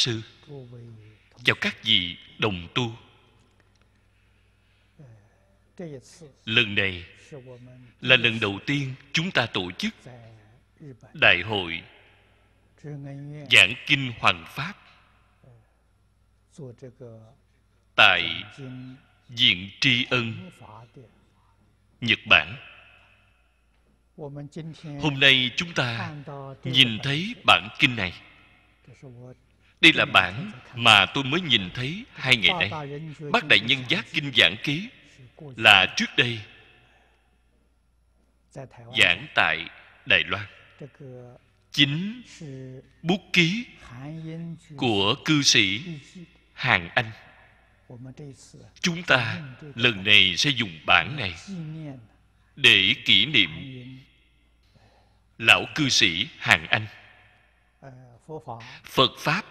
sư chào các vị đồng tu lần này là lần đầu tiên chúng ta tổ chức đại hội giảng kinh hoàng pháp tại diện tri ân nhật bản hôm nay chúng ta nhìn thấy bản kinh này đây là bản mà tôi mới nhìn thấy hai ngày nay bác đại nhân giác kinh giảng ký là trước đây giảng tại đài loan chính bút ký của cư sĩ hàng anh chúng ta lần này sẽ dùng bản này để kỷ niệm lão cư sĩ hàng anh phật pháp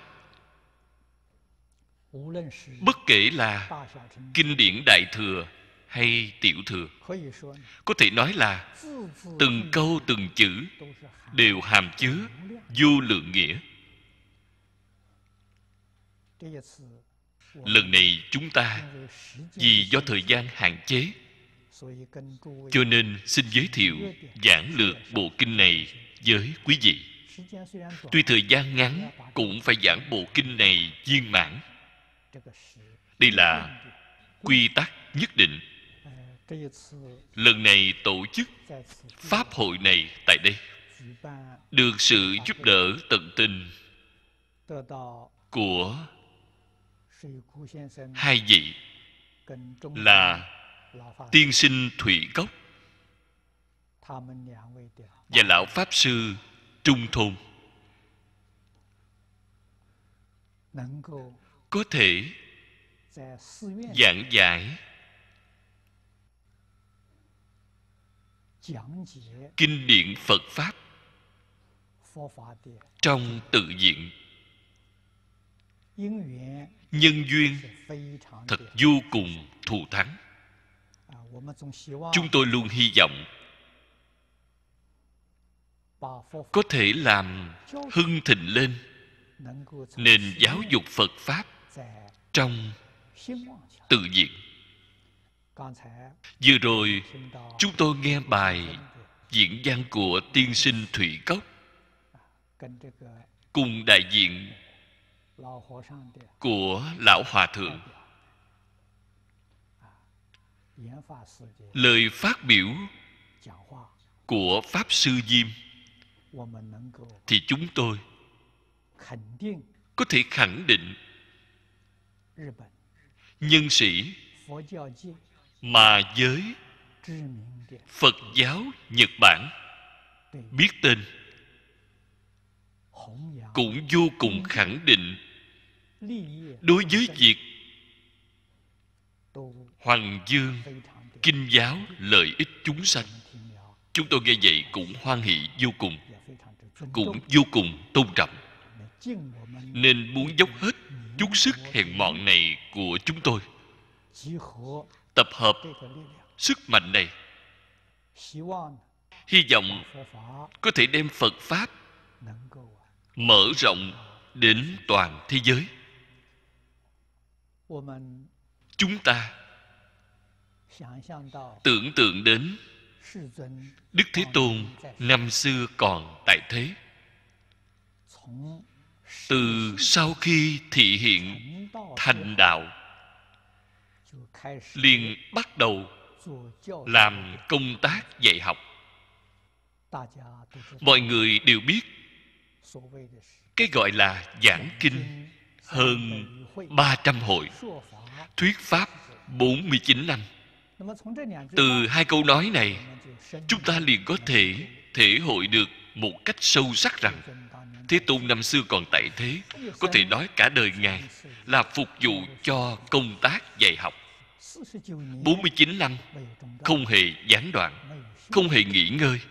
bất kể là kinh điển đại thừa hay tiểu thừa có thể nói là từng câu từng chữ đều hàm chứa vô lượng nghĩa lần này chúng ta vì do thời gian hạn chế cho nên xin giới thiệu giảng lược bộ kinh này với quý vị tuy thời gian ngắn cũng phải giảng bộ kinh này viên mãn đây là quy tắc nhất định lần này tổ chức pháp hội này tại đây được sự giúp đỡ tận tình của hai vị là tiên sinh thủy cốc và lão pháp sư trung thôn có thể giảng giải kinh điển phật pháp trong tự diện nhân duyên thật vô cùng thù thắng chúng tôi luôn hy vọng có thể làm hưng thịnh lên nền giáo dục phật pháp trong tự diện vừa rồi chúng tôi nghe bài diễn văn của tiên sinh thủy cốc cùng đại diện của lão hòa thượng à, lời phát biểu của pháp sư diêm thì chúng tôi có thể khẳng định nhân sĩ mà giới phật giáo nhật bản biết tên cũng vô cùng khẳng định đối với việc hoàng dương kinh giáo lợi ích chúng sanh chúng tôi nghe vậy cũng hoan hỷ vô cùng cũng vô cùng tôn trọng nên muốn dốc hết chút sức hèn mọn này của chúng tôi tập hợp sức mạnh này hy vọng có thể đem phật pháp mở rộng đến toàn thế giới chúng ta tưởng tượng đến đức thế tôn năm xưa còn tại thế từ sau khi thị hiện thành đạo liền bắt đầu làm công tác dạy học mọi người đều biết cái gọi là giảng kinh hơn 300 hội thuyết pháp 49 năm từ hai câu nói này chúng ta liền có thể thể hội được một cách sâu sắc rằng Thế Tôn năm xưa còn tại thế Có thể nói cả đời Ngài Là phục vụ cho công tác dạy học 49 năm Không hề gián đoạn Không hề nghỉ ngơi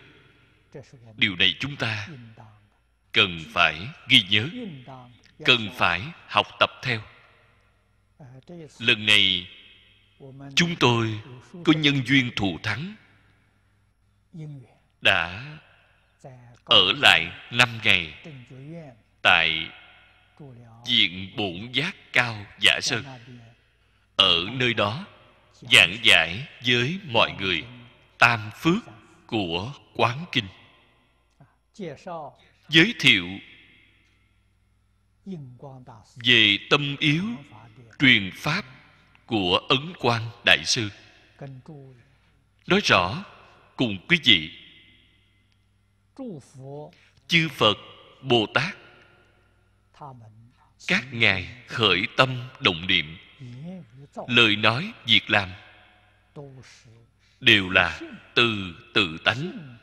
Điều này chúng ta Cần phải ghi nhớ Cần phải học tập theo Lần này Chúng tôi có nhân duyên thù thắng Đã ở lại năm ngày tại diện bổn giác cao giả sơn ở nơi đó giảng giải với mọi người tam phước của quán kinh giới thiệu về tâm yếu truyền pháp của ấn quang đại sư nói rõ cùng quý vị chư phật bồ tát các ngài khởi tâm động niệm lời nói việc làm đều là từ tự tánh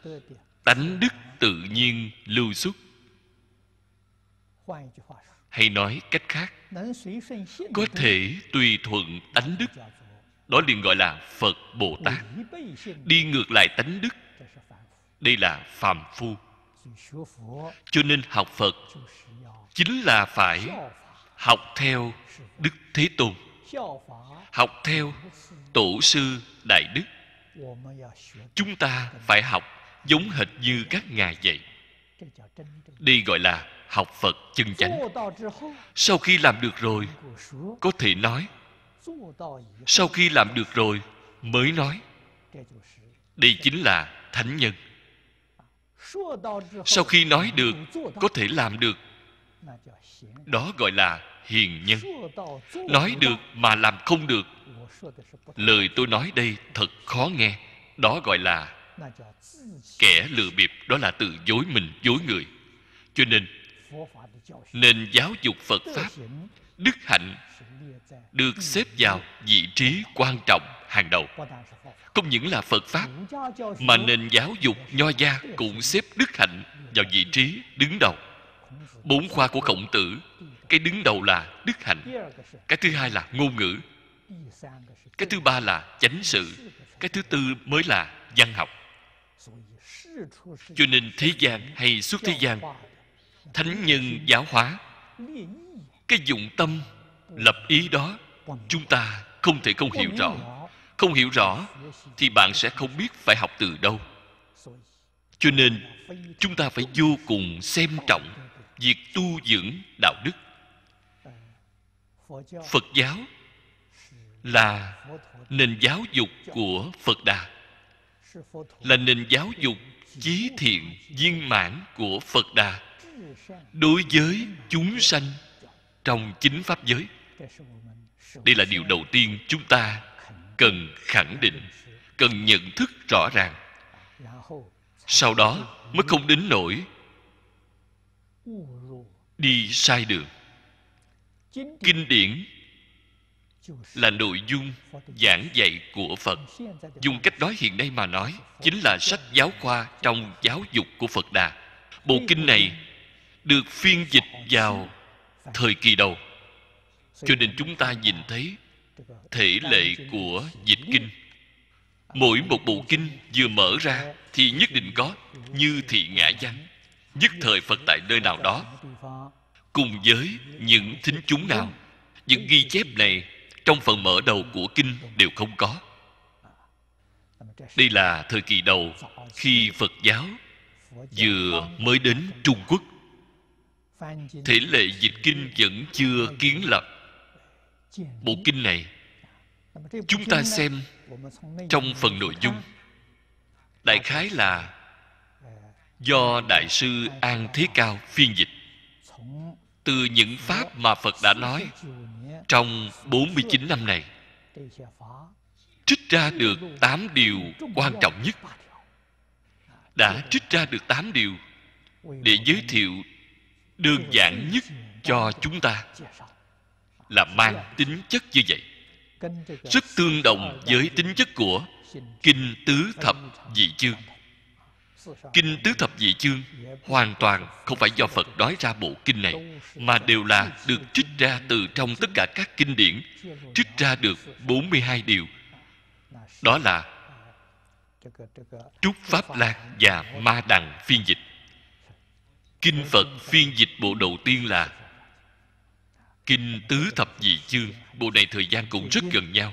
tánh đức tự nhiên lưu xuất hay nói cách khác có thể tùy thuận tánh đức dạ đó liền gọi là phật bồ tát đi ngược lại tánh đức đây là phàm phu cho nên học phật chính là phải học theo đức thế tôn học theo tổ sư đại đức chúng ta phải học giống hệt như các ngài vậy đây gọi là học phật chân chánh sau khi làm được rồi có thể nói sau khi làm được rồi mới nói đây chính là thánh nhân sau khi nói được có thể làm được đó gọi là hiền nhân nói được mà làm không được lời tôi nói đây thật khó nghe đó gọi là kẻ lừa bịp đó là tự dối mình dối người cho nên nên giáo dục phật pháp đức hạnh được xếp vào vị trí quan trọng hàng đầu không những là phật pháp mà nền giáo dục nho gia cũng xếp đức hạnh vào vị trí đứng đầu bốn khoa của khổng tử cái đứng đầu là đức hạnh cái thứ hai là ngôn ngữ cái thứ ba là chánh sự cái thứ tư mới là văn học cho nên thế gian hay suốt thế gian thánh nhân giáo hóa cái dụng tâm lập ý đó chúng ta không thể không hiểu rõ không hiểu rõ thì bạn sẽ không biết phải học từ đâu cho nên chúng ta phải vô cùng xem trọng việc tu dưỡng đạo đức phật giáo là nền giáo dục của phật đà là nền giáo dục chí thiện viên mãn của phật đà đối với chúng sanh trong chính pháp giới đây là điều đầu tiên chúng ta cần khẳng định cần nhận thức rõ ràng sau đó mới không đến nổi đi sai đường kinh điển là nội dung giảng dạy của phật dùng cách nói hiện nay mà nói chính là sách giáo khoa trong giáo dục của phật đà bộ kinh này được phiên dịch vào thời kỳ đầu cho nên chúng ta nhìn thấy thể lệ của dịch kinh mỗi một bộ kinh vừa mở ra thì nhất định có như thị ngã văn nhất thời phật tại nơi nào đó cùng với những thính chúng nào những ghi chép này trong phần mở đầu của kinh đều không có đây là thời kỳ đầu khi phật giáo vừa mới đến trung quốc thể lệ dịch kinh vẫn chưa kiến lập bộ kinh này chúng ta xem trong phần nội dung đại khái là do đại sư an thế cao phiên dịch từ những pháp mà phật đã nói trong 49 năm này trích ra được 8 điều quan trọng nhất đã trích ra được 8 điều để giới thiệu đơn giản nhất cho chúng ta là mang tính chất như vậy rất tương đồng với tính chất của kinh tứ thập dị chương kinh tứ thập dị chương hoàn toàn không phải do phật nói ra bộ kinh này mà đều là được trích ra từ trong tất cả các kinh điển trích ra được 42 điều đó là trúc pháp lan và ma đằng phiên dịch kinh phật phiên dịch bộ đầu tiên là kinh tứ thập dị chương bộ này thời gian cũng rất gần nhau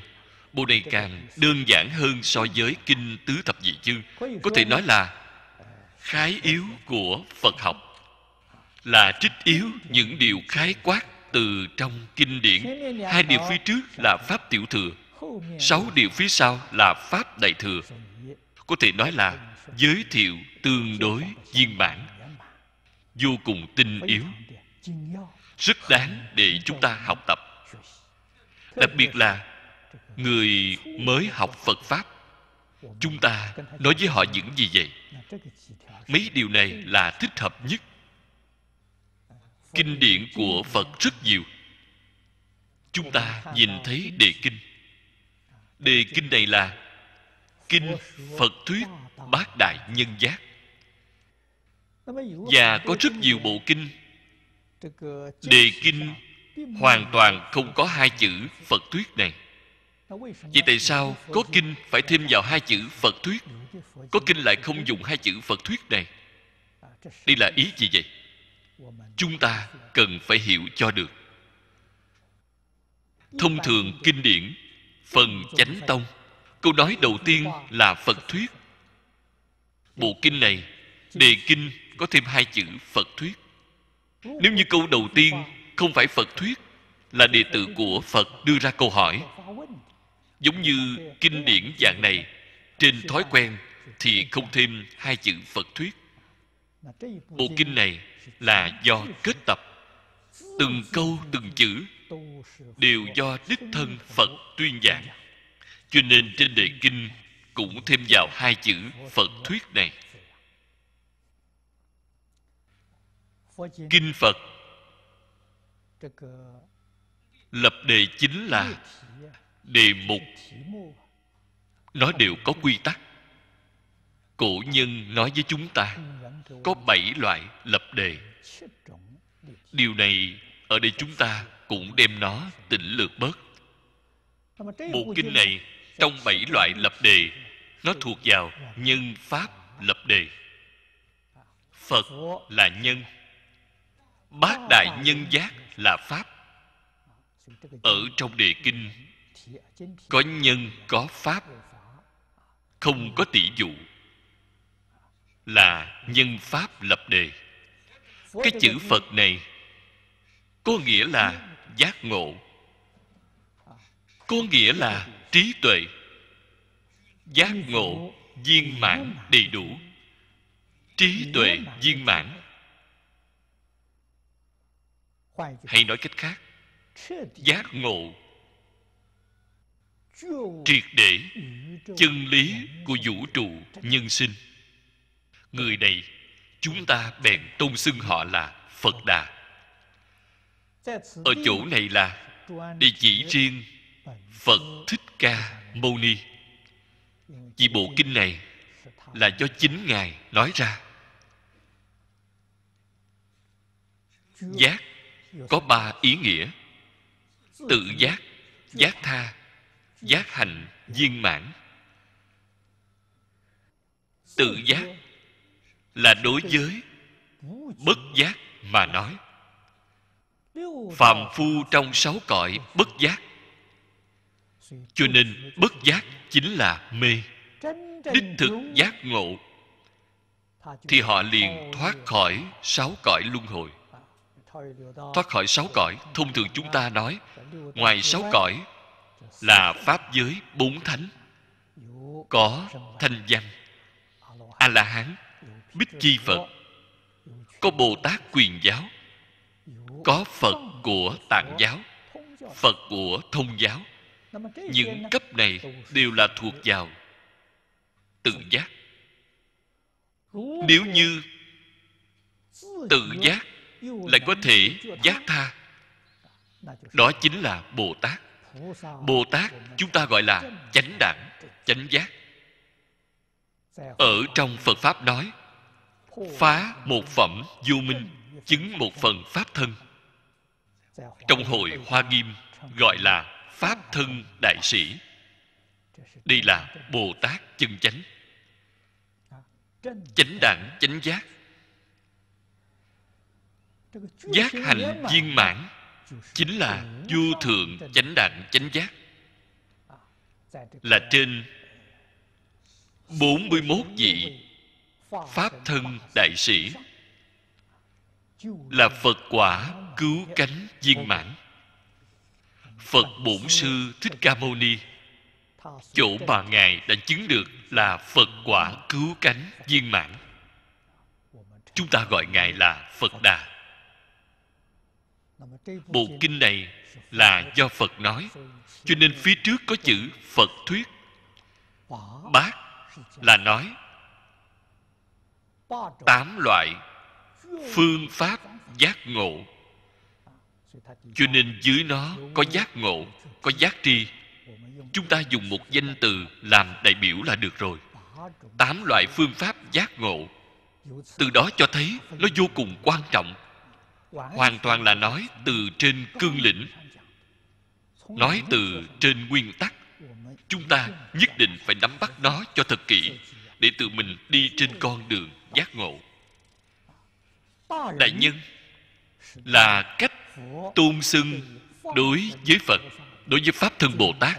bộ này càng đơn giản hơn so với kinh tứ thập dị chương có thể nói là khái yếu của phật học là trích yếu những điều khái quát từ trong kinh điển hai điều phía trước là pháp tiểu thừa sáu điều phía sau là pháp đại thừa có thể nói là giới thiệu tương đối viên bản vô cùng tinh yếu rất đáng để chúng ta học tập đặc biệt là người mới học phật pháp chúng ta nói với họ những gì vậy mấy điều này là thích hợp nhất kinh điển của phật rất nhiều chúng ta nhìn thấy đề kinh đề kinh này là kinh phật thuyết bát đại nhân giác và có rất nhiều bộ kinh đề kinh hoàn toàn không có hai chữ phật thuyết này Vì tại sao có kinh phải thêm vào hai chữ phật thuyết có kinh lại không dùng hai chữ phật thuyết này đây là ý gì vậy chúng ta cần phải hiểu cho được thông thường kinh điển phần chánh tông câu nói đầu tiên là phật thuyết bộ kinh này đề kinh có thêm hai chữ phật thuyết nếu như câu đầu tiên không phải phật thuyết là đệ tử của phật đưa ra câu hỏi giống như kinh điển dạng này trên thói quen thì không thêm hai chữ phật thuyết bộ kinh này là do kết tập từng câu từng chữ đều do đích thân phật tuyên giảng cho nên trên đề kinh cũng thêm vào hai chữ phật thuyết này kinh phật lập đề chính là à. đề mục nó đều có quy tắc cổ nhân nói với chúng ta có bảy loại lập đề điều này ở đây chúng ta cũng đem nó tỉnh lược bớt bộ kinh này trong bảy loại lập đề nó thuộc vào dạ. nhân pháp lập đề dạ. phật là nhân bát đại nhân giác là pháp ở trong đề kinh có nhân có pháp không có tỷ dụ là nhân pháp lập đề cái chữ phật này có nghĩa là giác ngộ có nghĩa là trí tuệ giác ngộ viên mãn đầy đủ trí tuệ viên mãn hay nói cách khác giác ngộ triệt để chân lý của vũ trụ nhân sinh người này chúng ta bèn tôn xưng họ là phật đà ở chỗ này là địa chỉ riêng phật thích ca mâu ni vì bộ kinh này là do chính ngài nói ra giác có ba ý nghĩa tự giác giác tha giác hành, viên mãn tự giác là đối với bất giác mà nói phàm phu trong sáu cõi bất giác cho nên bất giác chính là mê đích thực giác ngộ thì họ liền thoát khỏi sáu cõi luân hồi thoát khỏi sáu cõi thông thường chúng ta nói ngoài sáu cõi là pháp giới bốn thánh có thanh danh a la hán bích chi phật có bồ tát quyền giáo có phật của tạng giáo phật của thông giáo những cấp này đều là thuộc vào tự giác nếu như tự giác lại có thể giác tha đó chính là bồ tát bồ tát chúng ta gọi là chánh đẳng chánh giác ở trong phật pháp nói phá một phẩm vô minh chứng một phần pháp thân trong hội hoa nghiêm gọi là pháp thân đại sĩ đây là bồ tát chân chánh chánh đẳng chánh giác giác hành viên mãn chính là vô thượng chánh đẳng chánh giác là trên 41 vị Pháp thân đại sĩ Là Phật quả cứu cánh viên mãn Phật Bổn Sư Thích Ca Mâu Ni Chỗ mà Ngài đã chứng được là Phật quả cứu cánh viên mãn Chúng ta gọi Ngài là Phật Đà bộ kinh này là do phật nói cho nên phía trước có chữ phật thuyết bát là nói tám loại phương pháp giác ngộ cho nên dưới nó có giác ngộ có giác tri chúng ta dùng một danh từ làm đại biểu là được rồi tám loại phương pháp giác ngộ từ đó cho thấy nó vô cùng quan trọng hoàn toàn là nói từ trên cương lĩnh nói từ trên nguyên tắc chúng ta nhất định phải nắm bắt nó cho thật kỹ để tự mình đi trên con đường giác ngộ đại nhân là cách tôn xưng đối với phật đối với pháp thân bồ tát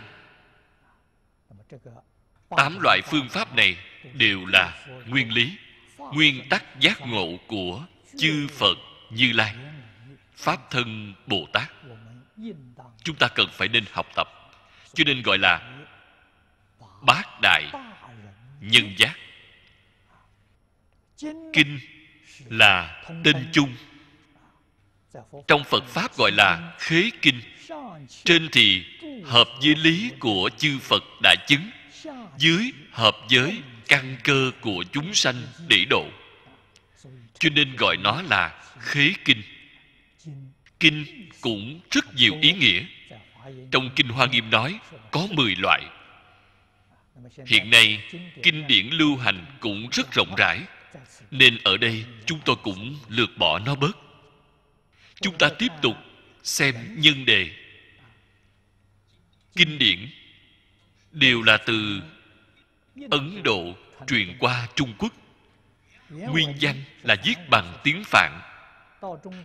tám loại phương pháp này đều là nguyên lý nguyên tắc giác ngộ của chư phật như lai pháp thân bồ tát chúng ta cần phải nên học tập cho nên gọi là bát đại nhân giác kinh là tên chung trong phật pháp gọi là khế kinh trên thì hợp với lý của chư phật đại chứng dưới hợp với căn cơ của chúng sanh để độ cho nên gọi nó là khế kinh kinh cũng rất nhiều ý nghĩa trong kinh hoa nghiêm nói có 10 loại hiện nay kinh điển lưu hành cũng rất rộng rãi nên ở đây chúng tôi cũng lược bỏ nó bớt chúng ta tiếp tục xem nhân đề kinh điển đều là từ ấn độ truyền qua trung quốc nguyên danh là viết bằng tiếng phạn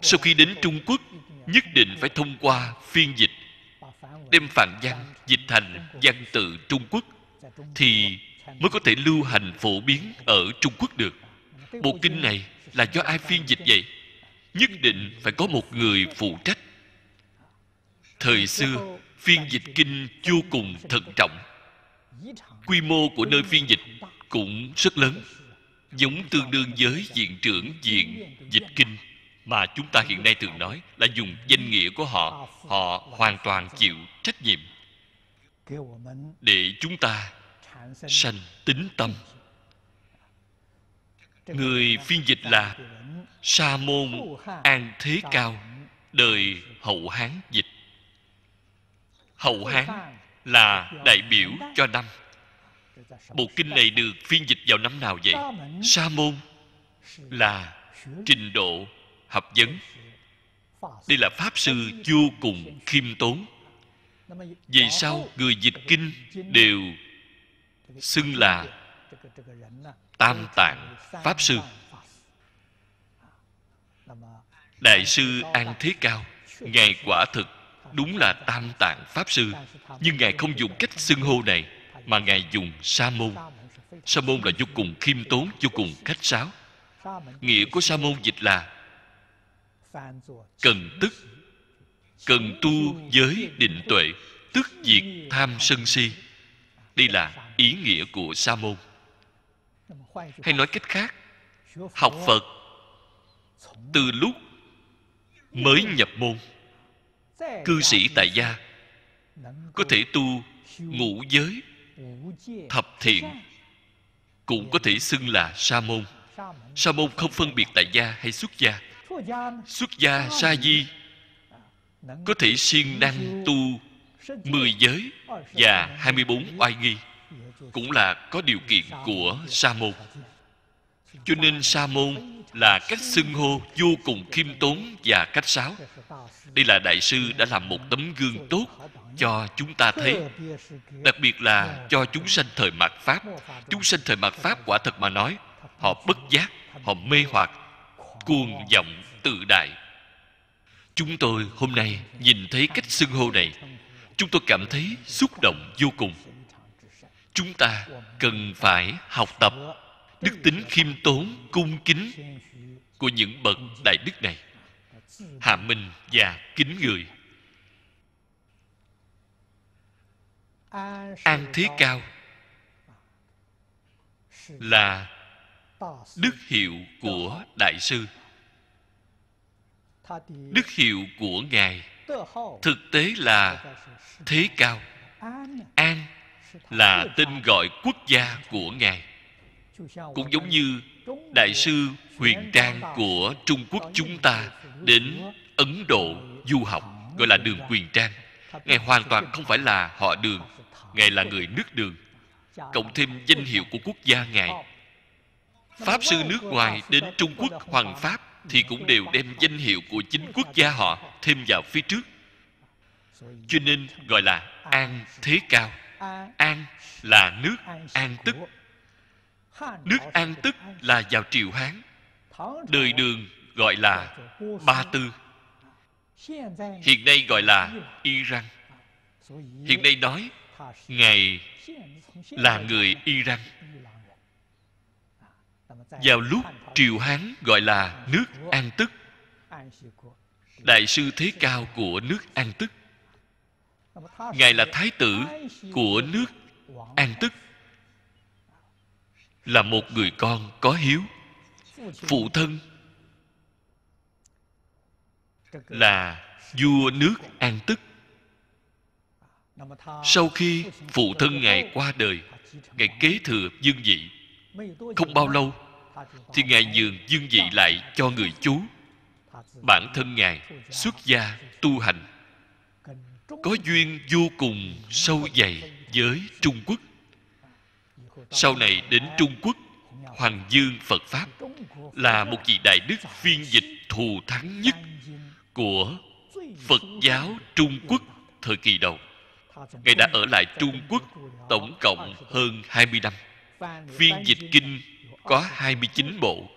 sau khi đến trung quốc nhất định phải thông qua phiên dịch đem phạn văn dịch thành văn tự trung quốc thì mới có thể lưu hành phổ biến ở trung quốc được bộ kinh này là do ai phiên dịch vậy nhất định phải có một người phụ trách thời xưa phiên dịch kinh vô cùng thận trọng quy mô của nơi phiên dịch cũng rất lớn giống tương đương với viện trưởng viện dịch kinh mà chúng ta hiện nay thường nói là dùng danh nghĩa của họ họ hoàn toàn chịu trách nhiệm để chúng ta sanh tính tâm người phiên dịch là sa môn an thế cao đời hậu hán dịch hậu hán là đại biểu cho năm Bộ kinh này được phiên dịch vào năm nào vậy? Sa môn là trình độ hợp vấn. Đây là Pháp Sư vô cùng khiêm tốn. Vì sao người dịch kinh đều xưng là Tam Tạng Pháp Sư? Đại sư An Thế Cao Ngài quả thực đúng là Tam Tạng Pháp Sư Nhưng Ngài không dùng cách xưng hô này mà ngài dùng sa môn sa môn là vô cùng khiêm tốn vô cùng khách sáo nghĩa của sa môn dịch là cần tức cần tu giới định tuệ tức diệt tham sân si đây là ý nghĩa của sa môn hay nói cách khác học phật từ lúc mới nhập môn cư sĩ tại gia có thể tu ngũ giới thập thiện cũng có thể xưng là sa môn sa môn không phân biệt tại gia hay xuất gia xuất gia sa di có thể siêng năng tu mười giới và hai mươi bốn oai nghi cũng là có điều kiện của sa môn cho nên sa môn là cách xưng hô vô cùng khiêm tốn và cách sáo đây là đại sư đã làm một tấm gương tốt cho chúng ta thấy đặc biệt là cho chúng sanh thời mạt pháp chúng sanh thời mạt pháp quả thật mà nói họ bất giác họ mê hoặc cuồng vọng tự đại chúng tôi hôm nay nhìn thấy cách xưng hô này chúng tôi cảm thấy xúc động vô cùng chúng ta cần phải học tập đức tính khiêm tốn cung kính của những bậc đại đức này hạ mình và kính người an thế cao là đức hiệu của đại sư đức hiệu của ngài thực tế là thế cao an là tên gọi quốc gia của ngài cũng giống như đại sư huyền trang của trung quốc chúng ta đến ấn độ du học gọi là đường huyền trang ngài hoàn toàn không phải là họ đường ngài là người nước đường cộng thêm danh hiệu của quốc gia ngài pháp sư nước ngoài đến trung quốc hoàng pháp thì cũng đều đem danh hiệu của chính quốc gia họ thêm vào phía trước cho nên gọi là an thế cao an là nước an tức nước an tức là vào triều hán đời đường gọi là ba tư hiện nay gọi là iran hiện nay nói ngài là người iran vào lúc triều hán gọi là nước an tức đại sư thế cao của nước an tức ngài là thái tử của nước an tức là một người con có hiếu phụ thân là vua nước an tức sau khi phụ thân ngài qua đời ngài kế thừa dương vị không bao lâu thì ngài nhường dương vị lại cho người chú bản thân ngài xuất gia tu hành có duyên vô cùng sâu dày với trung quốc sau này đến trung quốc hoàng dương phật pháp là một vị đại đức phiên dịch thù thắng nhất của phật giáo trung quốc thời kỳ đầu ngài đã ở lại trung quốc tổng cộng hơn 20 năm phiên dịch kinh có 29 bộ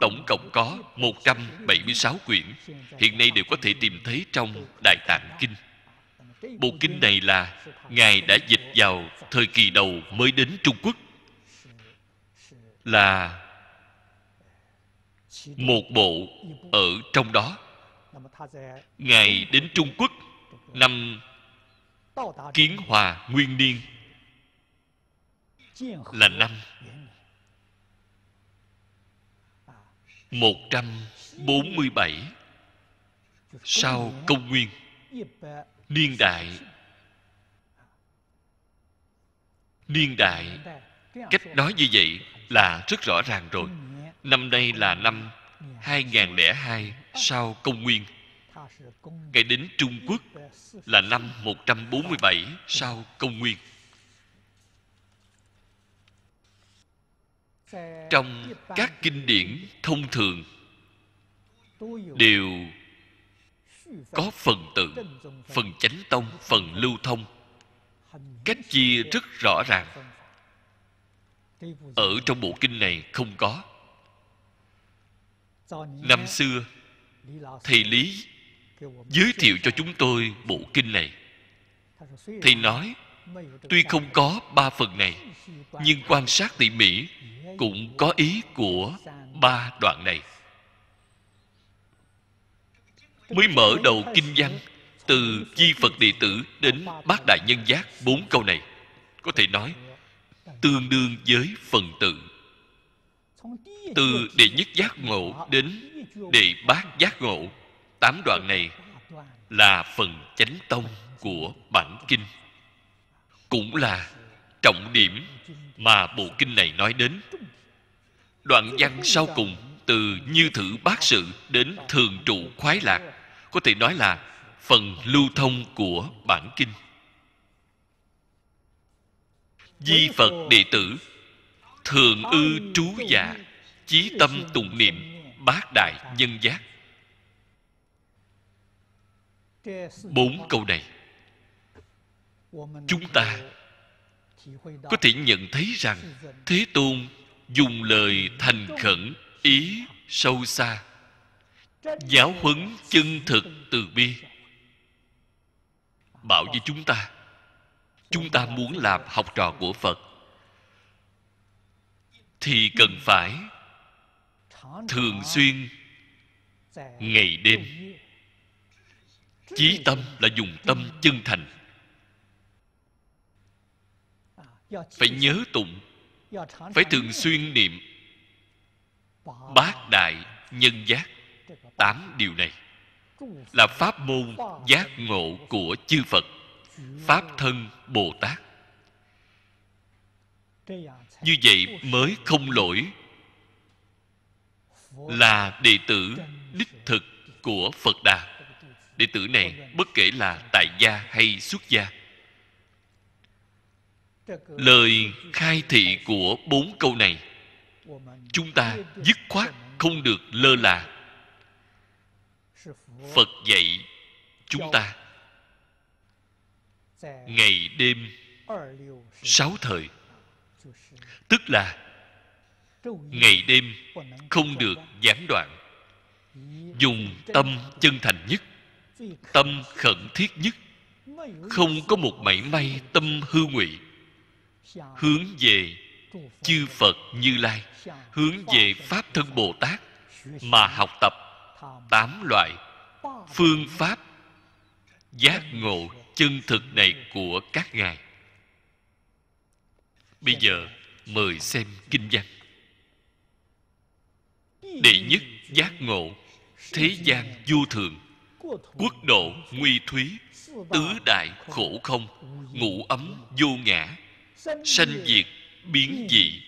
tổng cộng có 176 quyển hiện nay đều có thể tìm thấy trong đại tạng kinh bộ kinh này là ngài đã dịch vào thời kỳ đầu mới đến trung quốc là một bộ ở trong đó Ngài đến Trung Quốc năm Kiến Hòa Nguyên Niên là năm 147 sau công nguyên niên đại niên đại cách nói như vậy là rất rõ ràng rồi năm nay là năm 2002 sau công nguyên Ngài đến Trung Quốc là năm 147 sau công nguyên Trong các kinh điển thông thường Đều có phần tự phần chánh tông phần lưu thông cách chia rất rõ ràng ở trong bộ kinh này không có năm xưa thầy lý giới thiệu cho chúng tôi bộ kinh này thầy nói tuy không có ba phần này nhưng quan sát tỉ mỉ cũng có ý của ba đoạn này mới mở đầu kinh văn từ di phật đệ tử đến bát đại nhân giác bốn câu này có thể nói tương đương với phần tự từ đệ nhất giác ngộ đến để bác giác ngộ tám đoạn này là phần chánh tông của bản kinh cũng là trọng điểm mà bộ kinh này nói đến đoạn văn sau cùng từ như thử bác sự đến thường trụ khoái lạc có thể nói là phần lưu thông của bản kinh di phật đệ tử thường ư trú dạ chí tâm tụng niệm bát đại nhân giác bốn câu này chúng ta có thể nhận thấy rằng thế tôn dùng lời thành khẩn ý sâu xa giáo huấn chân thực từ bi bảo với chúng ta chúng ta muốn làm học trò của phật thì cần phải thường xuyên ngày đêm chí tâm là dùng tâm chân thành phải nhớ tụng phải thường xuyên niệm bát đại nhân giác tám điều này là pháp môn giác ngộ của chư phật pháp thân bồ tát như vậy mới không lỗi là đệ tử đích thực của phật đà đệ tử này bất kể là tại gia hay xuất gia lời khai thị của bốn câu này chúng ta dứt khoát không được lơ là phật dạy chúng ta ngày đêm sáu thời tức là ngày đêm không được gián đoạn dùng tâm chân thành nhất tâm khẩn thiết nhất không có một mảy may tâm hư ngụy hướng về chư phật như lai hướng về pháp thân bồ tát mà học tập tám loại phương pháp giác ngộ chân thực này của các ngài bây giờ mời xem kinh văn đệ nhất giác ngộ thế gian vô thường quốc độ nguy thúy tứ đại khổ không ngũ ấm vô ngã sanh diệt biến dị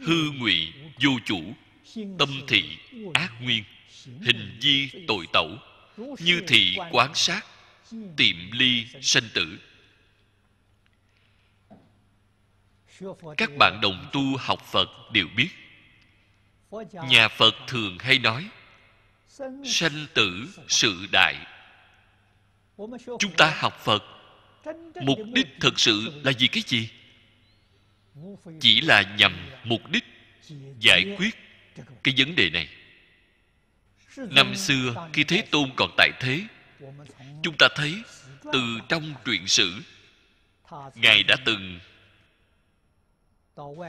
hư ngụy vô chủ tâm thị ác nguyên hình di tội tẩu như thị quán sát tiệm ly sanh tử các bạn đồng tu học phật đều biết nhà phật thường hay nói sanh tử sự đại chúng ta học phật mục đích thực sự là gì cái gì chỉ là nhằm mục đích giải quyết cái vấn đề này năm xưa khi thế tôn còn tại thế chúng ta thấy từ trong truyện sử ngài đã từng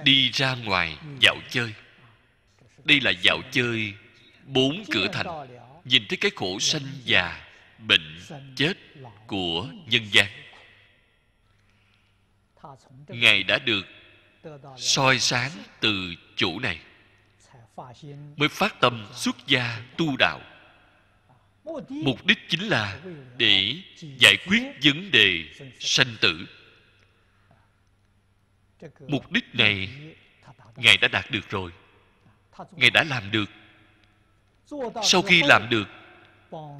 đi ra ngoài dạo chơi đây là dạo chơi bốn cửa thành nhìn thấy cái khổ sanh già bệnh chết của nhân gian ngài đã được soi sáng từ chỗ này mới phát tâm xuất gia tu đạo mục đích chính là để giải quyết vấn đề sanh tử mục đích này ngài đã đạt được rồi ngài đã làm được sau khi làm được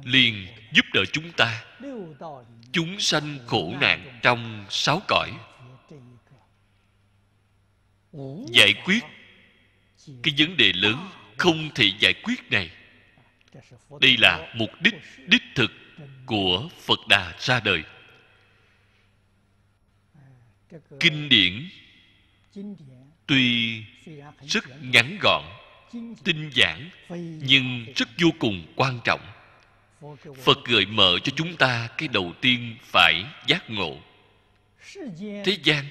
liền giúp đỡ chúng ta chúng sanh khổ nạn trong sáu cõi giải quyết cái vấn đề lớn không thể giải quyết này đây là mục đích đích thực của phật đà ra đời kinh điển tuy rất ngắn gọn tinh giản nhưng rất vô cùng quan trọng phật gợi mở cho chúng ta cái đầu tiên phải giác ngộ thế gian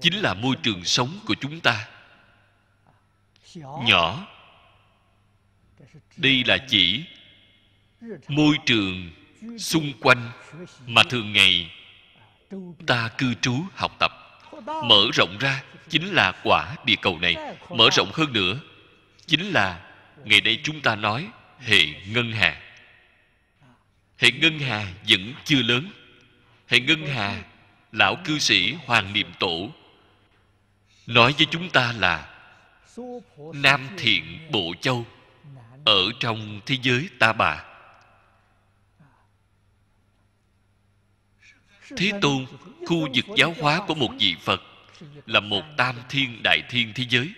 chính là môi trường sống của chúng ta nhỏ đây là chỉ môi trường xung quanh mà thường ngày ta cư trú học tập mở rộng ra chính là quả địa cầu này mở rộng hơn nữa chính là ngày nay chúng ta nói hệ ngân hà hệ ngân hà vẫn chưa lớn hệ ngân hà lão cư sĩ hoàng niệm tổ nói với chúng ta là nam thiện bộ châu ở trong thế giới ta bà thế tôn khu vực giáo hóa của một vị phật là một tam thiên đại thiên thế giới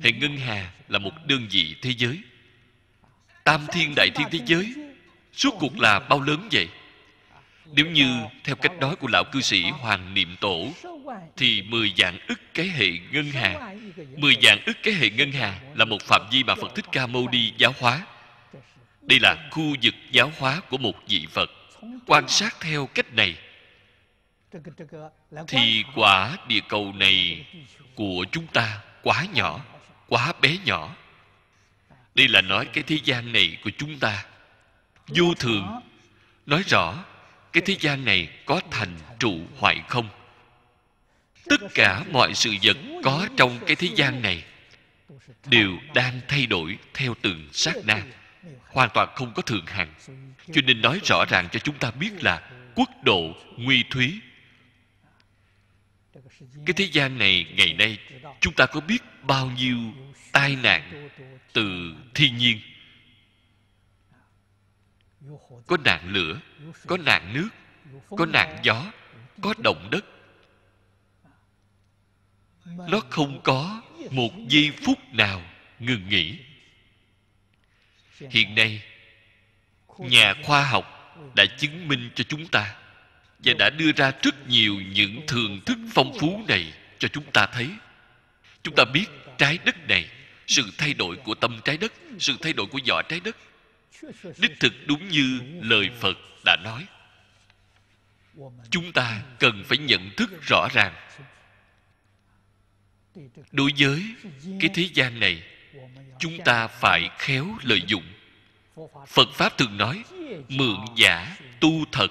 hệ ngân hà là một đơn vị thế giới tam thiên đại thiên thế giới suốt cuộc là bao lớn vậy nếu như theo cách nói của lão cư sĩ hoàng niệm tổ thì mười dạng ức cái hệ ngân hà mười dạng ức cái hệ ngân hà là một phạm vi mà phật thích ca mâu ni giáo hóa đây là khu vực giáo hóa của một vị phật quan sát theo cách này thì quả địa cầu này của chúng ta quá nhỏ quá bé nhỏ đây là nói cái thế gian này của chúng ta vô thường nói rõ cái thế gian này có thành trụ hoại không tất cả mọi sự vật có trong cái thế gian này đều đang thay đổi theo từng sát na hoàn toàn không có thường hằng. cho nên nói rõ ràng cho chúng ta biết là quốc độ nguy thúy cái thế gian này ngày nay chúng ta có biết bao nhiêu tai nạn từ thiên nhiên có nạn lửa có nạn nước có nạn gió có động đất nó không có một giây phút nào ngừng nghỉ hiện nay nhà khoa học đã chứng minh cho chúng ta và đã đưa ra rất nhiều những thường thức phong phú này cho chúng ta thấy chúng ta biết trái đất này sự thay đổi của tâm trái đất sự thay đổi của vỏ trái đất đích thực đúng như lời phật đã nói chúng ta cần phải nhận thức rõ ràng đối với cái thế gian này chúng ta phải khéo lợi dụng phật pháp thường nói mượn giả tu thật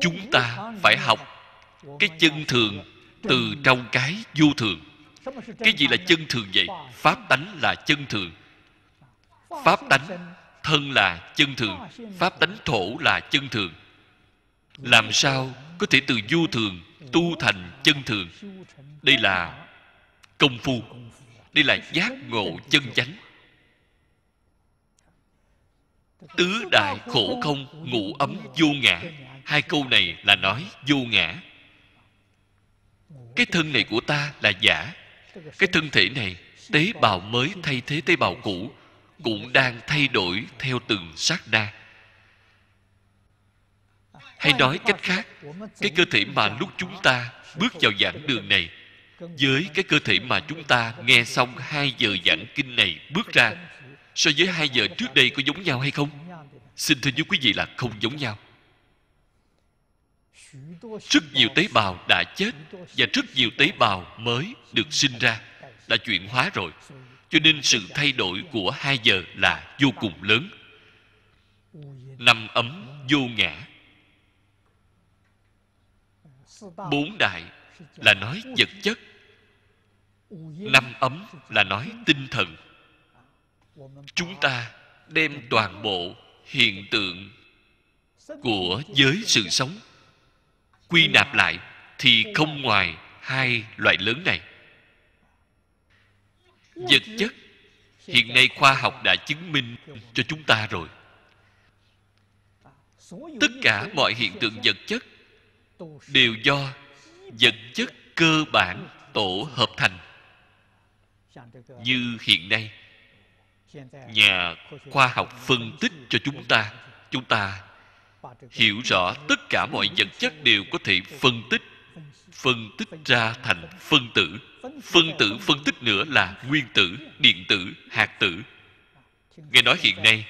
chúng ta phải học cái chân thường từ trong cái vô thường cái gì là chân thường vậy pháp tánh là chân thường pháp tánh thân là chân thường pháp tánh thổ là chân thường làm sao có thể từ vô thường tu thành chân thường đây là công phu đây là giác ngộ chân chánh tứ đại khổ không ngủ ấm vô ngã hai câu này là nói vô ngã cái thân này của ta là giả cái thân thể này tế bào mới thay thế tế bào cũ cũng đang thay đổi theo từng sát đa hay nói cách khác cái cơ thể mà lúc chúng ta bước vào giảng đường này với cái cơ thể mà chúng ta nghe xong hai giờ giảng kinh này bước ra so với hai giờ trước đây có giống nhau hay không xin thưa với quý vị là không giống nhau rất nhiều tế bào đã chết và rất nhiều tế bào mới được sinh ra đã chuyển hóa rồi cho nên sự thay đổi của hai giờ là vô cùng lớn năm ấm vô ngã bốn đại là nói vật chất năm ấm là nói tinh thần chúng ta đem toàn bộ hiện tượng của giới sự sống quy nạp lại thì không ngoài hai loại lớn này vật chất hiện nay khoa học đã chứng minh cho chúng ta rồi tất cả mọi hiện tượng vật chất đều do vật chất cơ bản tổ hợp thành như hiện nay nhà khoa học phân tích cho chúng ta chúng ta hiểu rõ tất cả mọi vật chất đều có thể phân tích phân tích ra thành phân tử phân tử phân tích nữa là nguyên tử điện tử hạt tử nghe nói hiện nay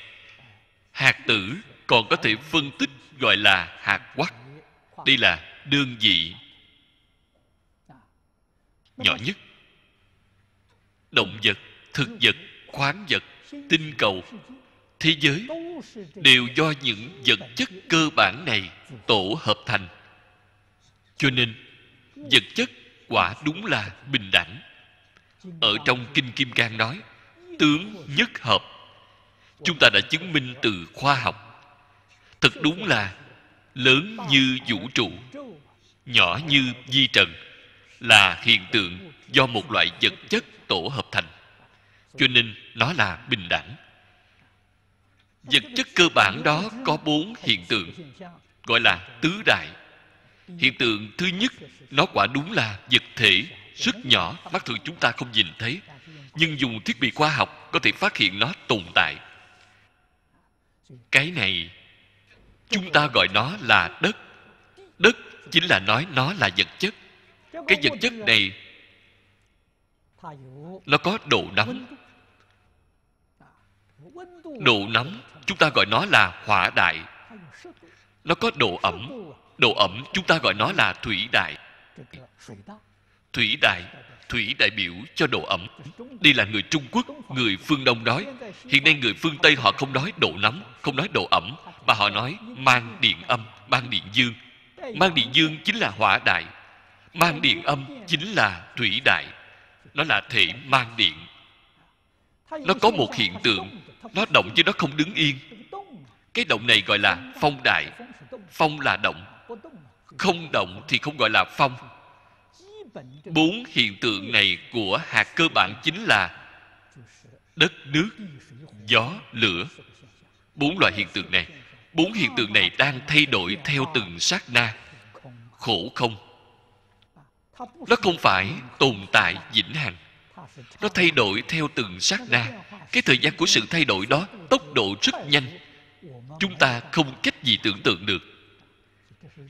hạt tử còn có thể phân tích gọi là hạt quắc đây là đơn vị nhỏ nhất động vật thực vật khoáng vật tinh cầu thế giới đều do những vật chất cơ bản này tổ hợp thành cho nên vật chất quả đúng là bình đẳng ở trong kinh kim cang nói tướng nhất hợp chúng ta đã chứng minh từ khoa học thật đúng là lớn như vũ trụ nhỏ như di trần là hiện tượng do một loại vật chất tổ hợp thành cho nên nó là bình đẳng vật chất cơ bản đó có bốn hiện tượng gọi là tứ đại hiện tượng thứ nhất nó quả đúng là vật thể rất nhỏ mắt thường chúng ta không nhìn thấy nhưng dùng thiết bị khoa học có thể phát hiện nó tồn tại cái này chúng ta gọi nó là đất đất chính là nói nó là vật chất cái vật chất này nó có độ nóng độ nóng chúng ta gọi nó là hỏa đại nó có độ ẩm độ ẩm chúng ta gọi nó là thủy đại thủy đại thủy đại biểu cho độ ẩm đây là người trung quốc người phương đông nói hiện nay người phương tây họ không nói độ nóng không nói độ ẩm mà họ nói mang điện âm mang điện dương mang điện dương chính là hỏa đại mang điện âm chính là thủy đại nó là thể mang điện nó có một hiện tượng nó động chứ nó không đứng yên cái động này gọi là phong đại phong là động không động thì không gọi là phong bốn hiện tượng này của hạt cơ bản chính là đất nước gió lửa bốn loại hiện tượng này bốn hiện tượng này đang thay đổi theo từng sát na khổ không nó không phải tồn tại vĩnh hằng nó thay đổi theo từng sát na cái thời gian của sự thay đổi đó tốc độ rất nhanh chúng ta không cách gì tưởng tượng được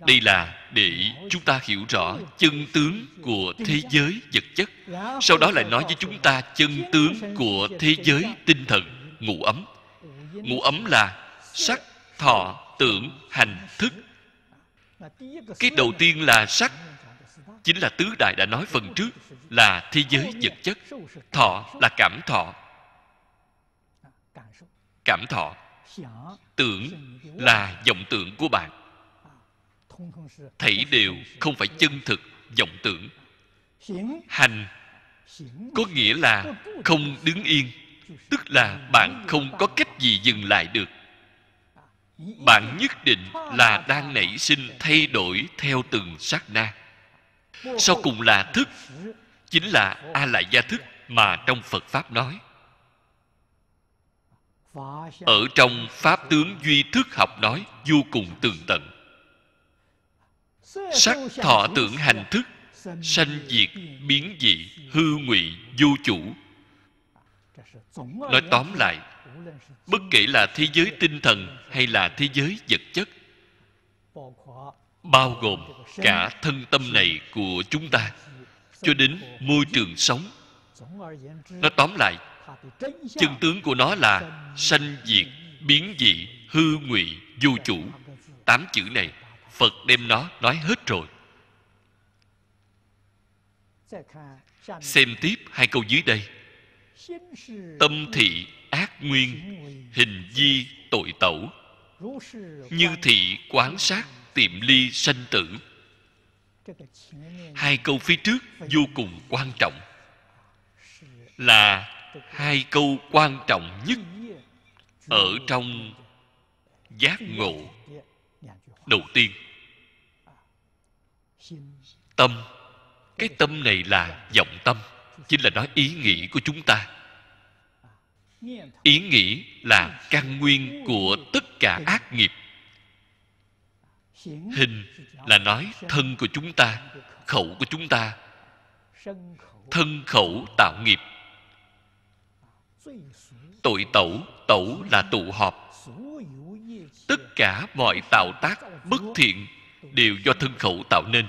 đây là để chúng ta hiểu rõ chân tướng của thế giới vật chất sau đó lại nói với chúng ta chân tướng của thế giới tinh thần ngủ ấm ngủ ấm là sắc thọ tưởng hành thức cái đầu tiên là sắc chính là tứ đại đã nói phần trước là thế giới vật chất thọ là cảm thọ cảm thọ tưởng là vọng tưởng của bạn à, thảy đều không phải chân thực vọng tưởng hành có nghĩa là không đứng yên tức là bạn không có cách gì dừng lại được à, bạn nhất định là đang nảy sinh thay đổi theo từng sát na sau cùng là thức chính là a la gia thức mà trong phật pháp nói ở trong pháp tướng duy thức học nói vô cùng tường tận sắc thọ tưởng hành thức sanh diệt biến dị hư ngụy vô chủ nói tóm lại bất kể là thế giới tinh thần hay là thế giới vật chất bao gồm cả thân tâm này của chúng ta cho đến môi trường sống nó tóm lại chân tướng của nó là sanh diệt biến dị hư ngụy vô chủ tám chữ này phật đem nó nói hết rồi xem tiếp hai câu dưới đây tâm thị ác nguyên hình di tội tẩu như thị quán sát tiệm ly sanh tử hai câu phía trước vô cùng quan trọng là hai câu quan trọng nhất ở trong giác ngộ đầu tiên tâm cái tâm này là vọng tâm chính là nói ý nghĩ của chúng ta ý nghĩ là căn nguyên của tất cả ác nghiệp hình là nói thân của chúng ta khẩu của chúng ta thân khẩu tạo nghiệp Tội tẩu, tẩu là tụ họp. Tất cả mọi tạo tác bất thiện đều do thân khẩu tạo nên.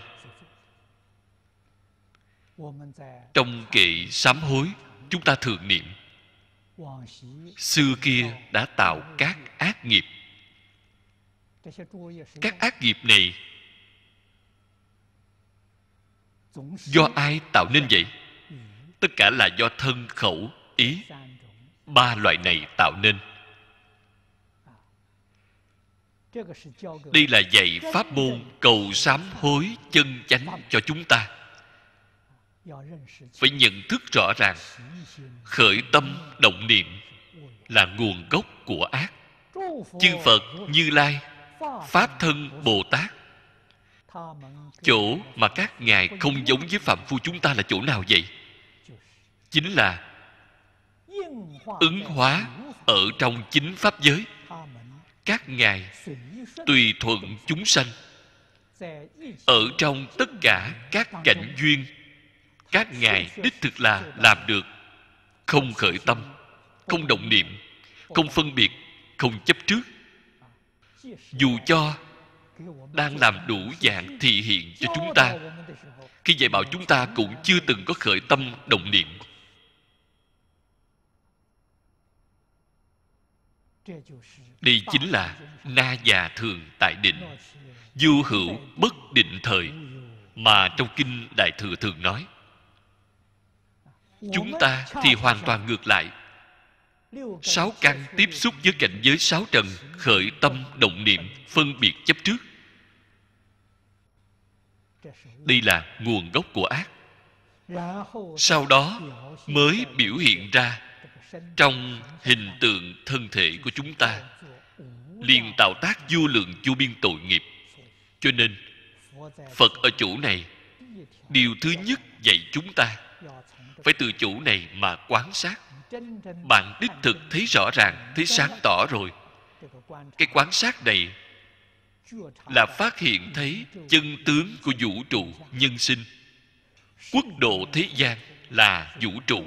Trong kệ sám hối, chúng ta thường niệm Xưa kia đã tạo các ác nghiệp Các ác nghiệp này Do ai tạo nên vậy? Tất cả là do thân khẩu ý ba loại này tạo nên đây là dạy pháp môn cầu sám hối chân chánh cho chúng ta phải nhận thức rõ ràng khởi tâm động niệm là nguồn gốc của ác chư phật như lai pháp thân bồ tát chỗ mà các ngài không giống với phạm phu chúng ta là chỗ nào vậy chính là ứng hóa ở trong chính pháp giới các ngài tùy thuận chúng sanh ở trong tất cả các cảnh duyên các ngài đích thực là làm được không khởi tâm không động niệm không phân biệt không chấp trước dù cho đang làm đủ dạng thị hiện cho chúng ta khi dạy bảo chúng ta cũng chưa từng có khởi tâm động niệm Đây chính là na già thường tại định Du hữu bất định thời Mà trong Kinh Đại Thừa thường nói Chúng ta thì hoàn toàn ngược lại Sáu căn tiếp xúc với cảnh giới sáu trần Khởi tâm, động niệm, phân biệt chấp trước Đây là nguồn gốc của ác Sau đó mới biểu hiện ra trong hình tượng thân thể của chúng ta liền tạo tác vô lượng vô biên tội nghiệp cho nên phật ở chỗ này điều thứ nhất dạy chúng ta phải từ chỗ này mà quán sát bạn đích thực thấy rõ ràng thấy sáng tỏ rồi cái quán sát này là phát hiện thấy chân tướng của vũ trụ nhân sinh quốc độ thế gian là vũ trụ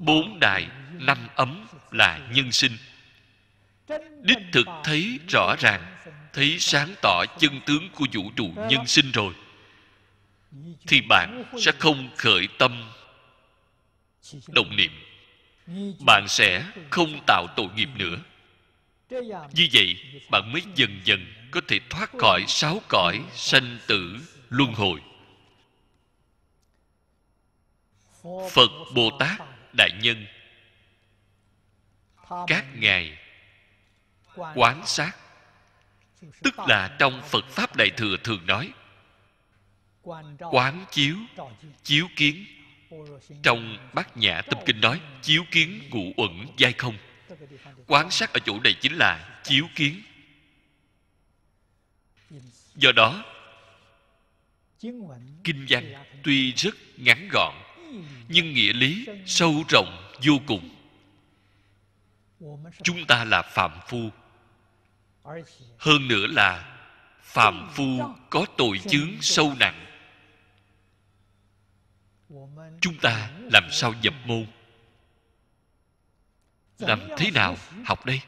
bốn đại năm ấm là nhân sinh đích thực thấy rõ ràng thấy sáng tỏ chân tướng của vũ trụ nhân sinh rồi thì bạn sẽ không khởi tâm động niệm bạn sẽ không tạo tội nghiệp nữa như vậy bạn mới dần dần có thể thoát khỏi sáu cõi sanh tử luân hồi phật bồ tát đại nhân các ngài quán sát tức là trong phật pháp đại thừa thường nói quán chiếu chiếu kiến trong bát nhã tâm kinh nói chiếu kiến ngụ uẩn giai không quán sát ở chỗ này chính là chiếu kiến do đó kinh văn tuy rất ngắn gọn nhưng nghĩa lý sâu rộng vô cùng chúng ta là phạm phu hơn nữa là phạm phu có tội chướng sâu nặng chúng ta làm sao nhập môn làm thế nào học đây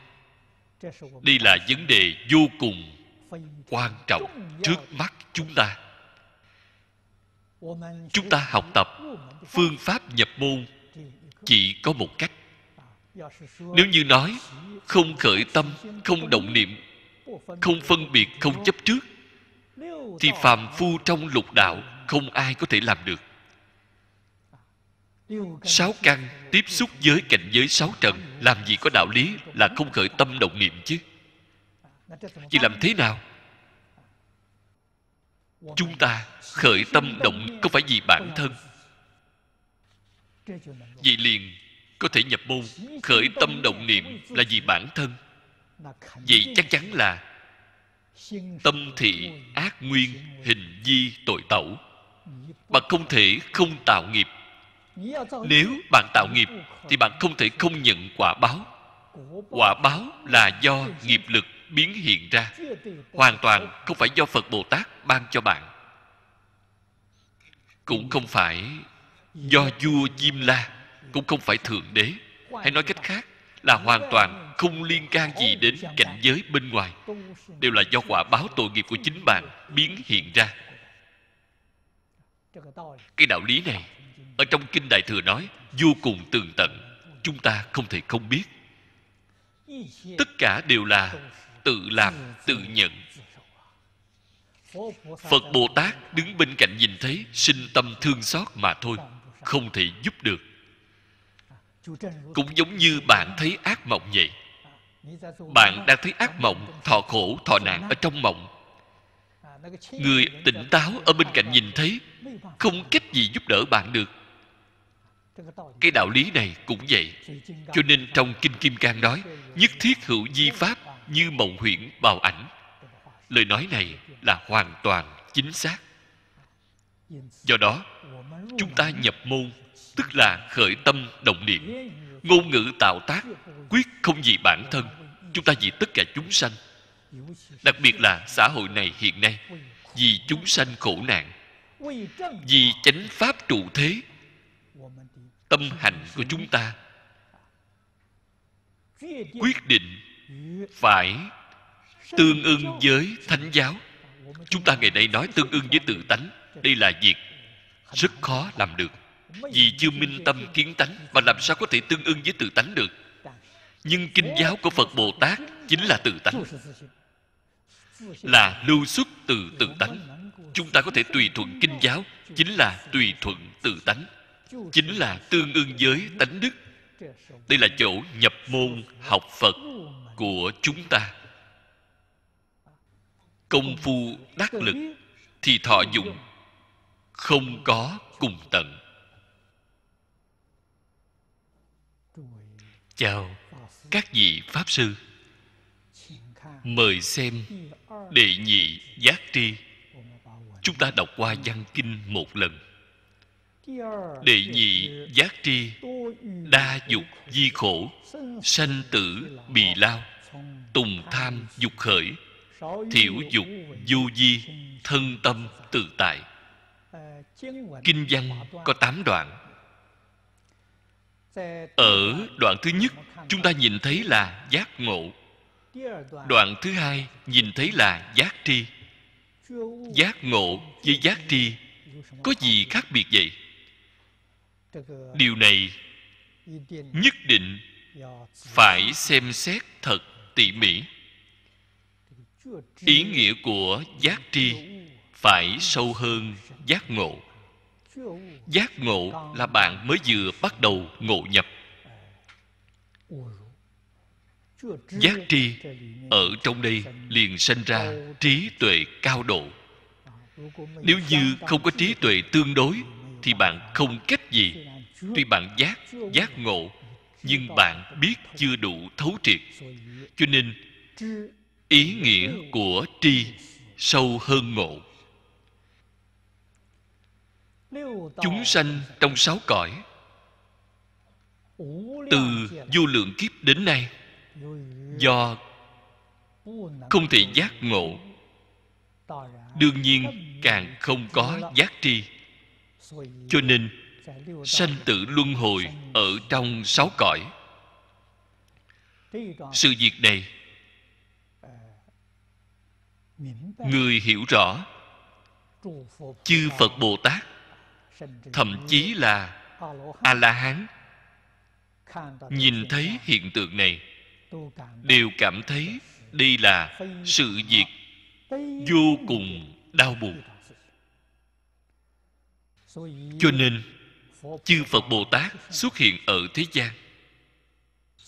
đây là vấn đề vô cùng quan trọng trước mắt chúng ta chúng ta học tập phương pháp nhập môn chỉ có một cách nếu như nói không khởi tâm không động niệm không phân biệt không chấp trước thì phàm phu trong lục đạo không ai có thể làm được sáu căn tiếp xúc với cảnh giới sáu trần làm gì có đạo lý là không khởi tâm động niệm chứ vậy làm thế nào chúng ta khởi tâm động không phải vì bản thân vì liền có thể nhập môn khởi tâm động niệm là vì bản thân vậy chắc chắn là tâm thị ác nguyên hình di tội tẩu bạn không thể không tạo nghiệp nếu bạn tạo nghiệp thì bạn không thể không nhận quả báo quả báo là do nghiệp lực biến hiện ra hoàn toàn không phải do phật bồ tát ban cho bạn cũng không phải do vua diêm la cũng không phải thượng đế hay nói cách khác là hoàn toàn không liên can gì đến cảnh giới bên ngoài đều là do quả báo tội nghiệp của chính bạn biến hiện ra cái đạo lý này ở trong kinh đại thừa nói vô cùng tường tận chúng ta không thể không biết tất cả đều là tự làm tự nhận phật bồ tát đứng bên cạnh nhìn thấy sinh tâm thương xót mà thôi không thể giúp được cũng giống như bạn thấy ác mộng vậy bạn đang thấy ác mộng thọ khổ thọ nạn ở trong mộng người tỉnh táo ở bên cạnh nhìn thấy không cách gì giúp đỡ bạn được cái đạo lý này cũng vậy cho nên trong kinh kim cang nói nhất thiết hữu di pháp như mộng huyễn bào ảnh lời nói này là hoàn toàn chính xác do đó chúng ta nhập môn tức là khởi tâm động niệm ngôn ngữ tạo tác quyết không vì bản thân chúng ta vì tất cả chúng sanh đặc biệt là xã hội này hiện nay vì chúng sanh khổ nạn vì chánh pháp trụ thế tâm hành của chúng ta quyết định phải tương ưng với thánh giáo chúng ta ngày nay nói tương ưng với tự tánh đây là việc rất khó làm được vì chưa minh tâm kiến tánh mà làm sao có thể tương ưng với tự tánh được nhưng kinh giáo của phật bồ tát chính là tự tánh là lưu xuất từ tự tánh chúng ta có thể tùy thuận kinh giáo chính là tùy thuận tự tánh chính là tương ưng với tánh đức đây là chỗ nhập môn học phật của chúng ta công phu đắc lực thì thọ dụng không có cùng tận chào các vị pháp sư mời xem đệ nhị giác tri chúng ta đọc qua văn kinh một lần đệ nhị giác tri đa dục di khổ sanh tử bì lao tùng tham dục khởi thiểu dục du di thân tâm tự tại kinh văn có 8 đoạn ở đoạn thứ nhất chúng ta nhìn thấy là giác ngộ đoạn thứ hai nhìn thấy là giác tri giác ngộ với giác tri có gì khác biệt vậy điều này nhất định phải xem xét thật tỉ mỉ ý nghĩa của giác tri phải sâu hơn giác ngộ giác ngộ là bạn mới vừa bắt đầu ngộ nhập giác tri ở trong đây liền sinh ra trí tuệ cao độ nếu như không có trí tuệ tương đối thì bạn không cách gì tuy bạn giác giác ngộ nhưng bạn biết chưa đủ thấu triệt cho nên ý nghĩa của tri sâu hơn ngộ chúng sanh trong sáu cõi từ vô lượng kiếp đến nay do không thể giác ngộ đương nhiên càng không có giác tri cho nên sanh tử luân hồi ở trong sáu cõi sự việc này người hiểu rõ chư phật bồ tát thậm chí là a la hán nhìn thấy hiện tượng này đều cảm thấy đây là sự việc vô cùng đau buồn cho nên chư phật bồ tát xuất hiện ở thế gian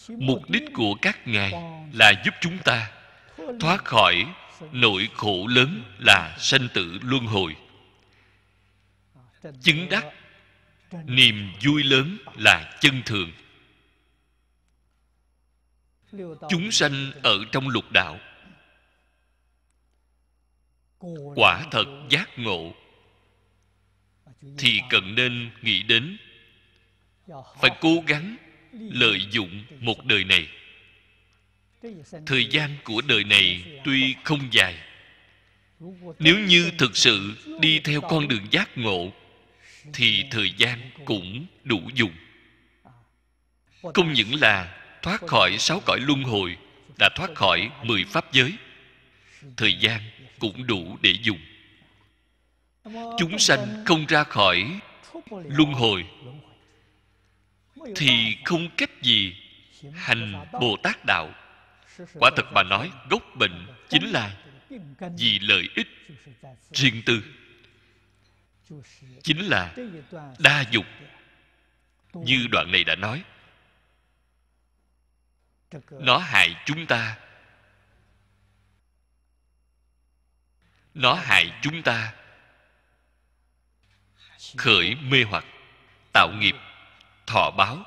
mục đích của các ngài là giúp chúng ta thoát khỏi nỗi khổ lớn là sanh tử luân hồi chứng đắc niềm vui lớn là chân thường chúng sanh ở trong lục đạo quả thật giác ngộ thì cần nên nghĩ đến phải cố gắng lợi dụng một đời này thời gian của đời này tuy không dài nếu như thực sự đi theo con đường giác ngộ thì thời gian cũng đủ dùng không những là thoát khỏi sáu cõi luân hồi đã thoát khỏi mười pháp giới thời gian cũng đủ để dùng chúng sanh không ra khỏi luân hồi thì không cách gì hành bồ tát đạo quả thật mà nói gốc bệnh chính là vì lợi ích riêng tư chính là đa dục như đoạn này đã nói nó hại chúng ta nó hại chúng ta khởi mê hoặc tạo nghiệp thọ báo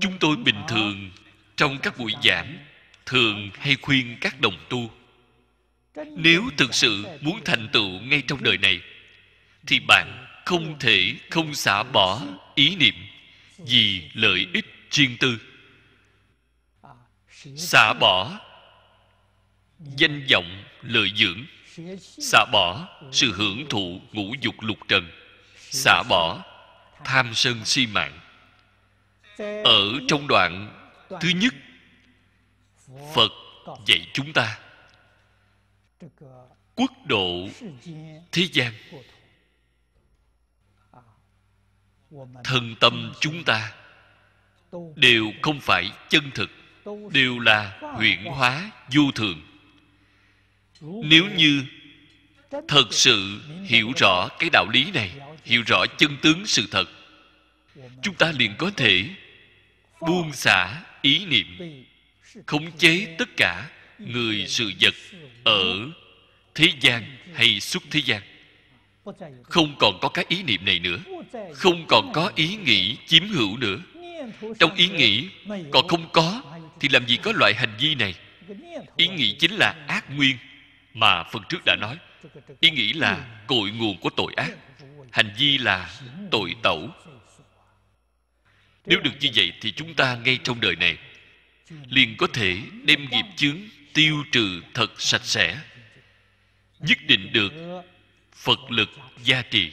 chúng tôi bình thường trong các buổi giảng thường hay khuyên các đồng tu nếu thực sự muốn thành tựu ngay trong đời này thì bạn không thể không xả bỏ ý niệm vì lợi ích riêng tư xả bỏ danh vọng lợi dưỡng xả bỏ sự hưởng thụ ngũ dục lục trần xả bỏ tham sân si mạng ở trong đoạn thứ nhất phật dạy chúng ta quốc độ thế gian thân tâm chúng ta đều không phải chân thực đều là huyễn hóa vô thường nếu như thật sự hiểu rõ cái đạo lý này hiểu rõ chân tướng sự thật chúng ta liền có thể buông xả ý niệm khống chế tất cả người sự vật ở thế gian hay xuất thế gian không còn có cái ý niệm này nữa không còn có ý nghĩ chiếm hữu nữa trong ý nghĩ còn không có thì làm gì có loại hành vi này ý nghĩ chính là ác nguyên mà phần trước đã nói ý nghĩ là cội nguồn của tội ác hành vi là tội tẩu nếu được như vậy thì chúng ta ngay trong đời này liền có thể đem nghiệp chướng tiêu trừ thật sạch sẽ nhất định được phật lực gia trì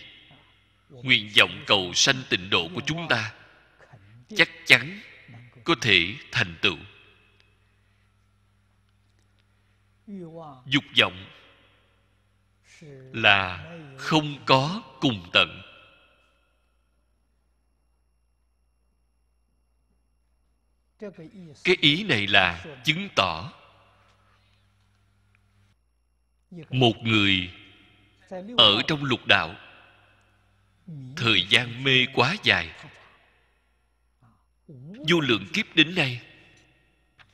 nguyện vọng cầu sanh tịnh độ của chúng ta chắc chắn có thể thành tựu dục vọng là không có cùng tận cái ý này là chứng tỏ một người ở trong lục đạo thời gian mê quá dài vô lượng kiếp đến nay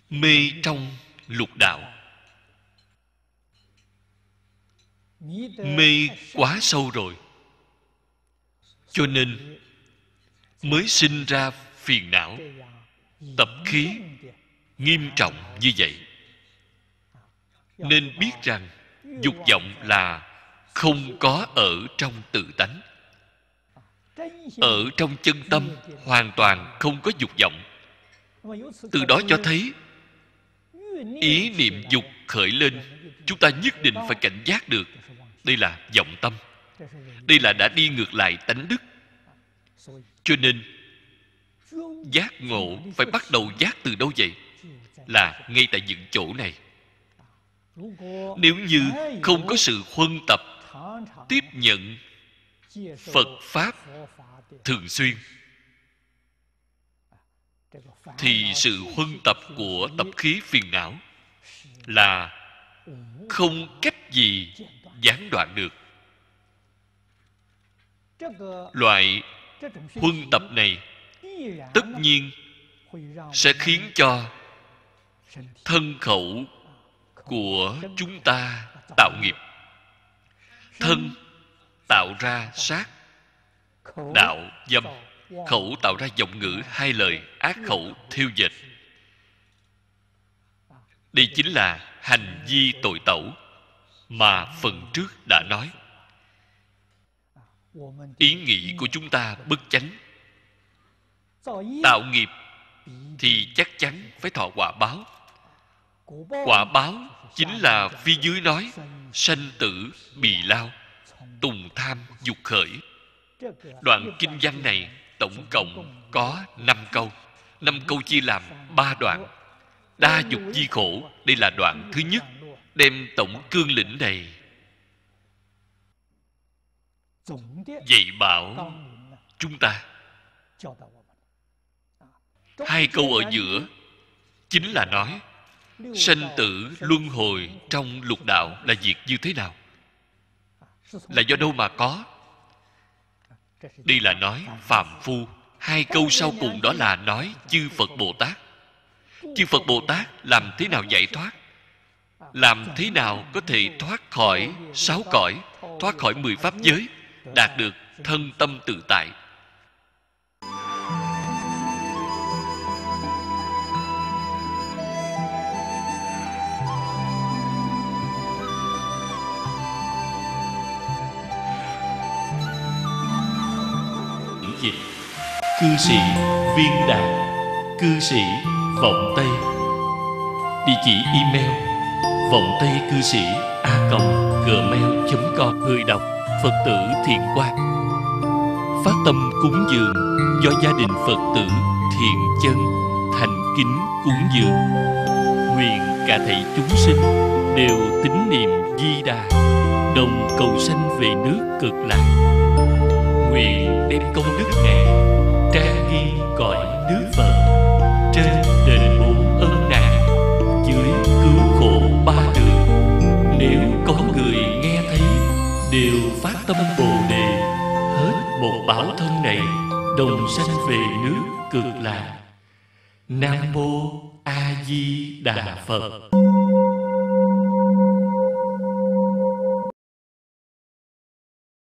mê trong lục đạo mê quá sâu rồi cho nên mới sinh ra phiền não tập khí nghiêm trọng như vậy nên biết rằng dục vọng là không có ở trong tự tánh ở trong chân tâm hoàn toàn không có dục vọng từ đó cho thấy ý niệm dục khởi lên chúng ta nhất định phải cảnh giác được đây là vọng tâm đây là đã đi ngược lại tánh đức cho nên giác ngộ phải bắt đầu giác từ đâu vậy là ngay tại những chỗ này nếu như không có sự huân tập tiếp nhận phật pháp thường xuyên thì sự huân tập của tập khí phiền não là không cách gì gián đoạn được loại huân tập này tất nhiên sẽ khiến cho thân khẩu của chúng ta tạo nghiệp thân tạo ra sát đạo dâm khẩu tạo ra giọng ngữ hai lời ác khẩu thiêu dịch đây chính là hành vi tội tẩu mà phần trước đã nói ý nghĩ của chúng ta bất chánh tạo nghiệp thì chắc chắn phải thọ quả báo quả báo chính là phía dưới nói sanh tử bì lao tùng tham dục khởi đoạn kinh văn này tổng cộng có năm câu năm câu chia làm ba đoạn đa dục di khổ đây là đoạn thứ nhất đem tổng cương lĩnh này dạy bảo chúng ta hai câu ở giữa chính là nói sanh tử luân hồi trong lục đạo là việc như thế nào là do đâu mà có đây là nói phàm phu hai câu sau cùng đó là nói chư phật bồ tát chư phật bồ tát làm thế nào giải thoát làm thế nào có thể thoát khỏi sáu cõi thoát khỏi mười pháp giới đạt được thân tâm tự tại dịch cư sĩ viên đàn cư sĩ vọng tây địa chỉ email vọng tây cư sĩ a còng gmail com người đọc phật tử thiện quang phát tâm cúng dường do gia đình phật tử thiện chân thành kính cúng dường nguyện cả thảy chúng sinh đều tín niệm di đà đồng cầu sanh về nước cực lạc nguyện đem công đức ngài trang nghi cõi nước phật tâm bồ đề hết một bảo thân này đồng sanh về nước cực lạc nam mô a di đà phật